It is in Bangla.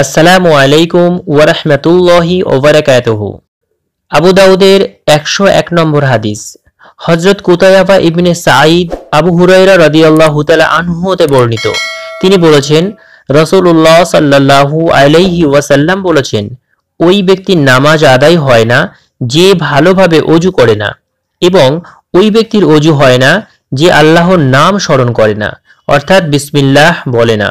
আসসালামু আলাইকুম ওয়ারহমতুল্লাহি ওবরাকাত আবু দাউদের একশো এক নম্বর হাদিস হজরত কুতায়াবা ইবনে সাঈদ আবু হুরাইরা আল্লাহ তালা আনহুতে বর্ণিত তিনি বলেছেন রসুল উল্লাহ সাল্লাহু আলাইহি ওয়াসাল্লাম বলেছেন ওই ব্যক্তির নামাজ আদায় হয় না যে ভালোভাবে অজু করে না এবং ওই ব্যক্তির অজু হয় না যে আল্লাহর নাম স্মরণ করে না অর্থাৎ বিসমিল্লাহ বলে না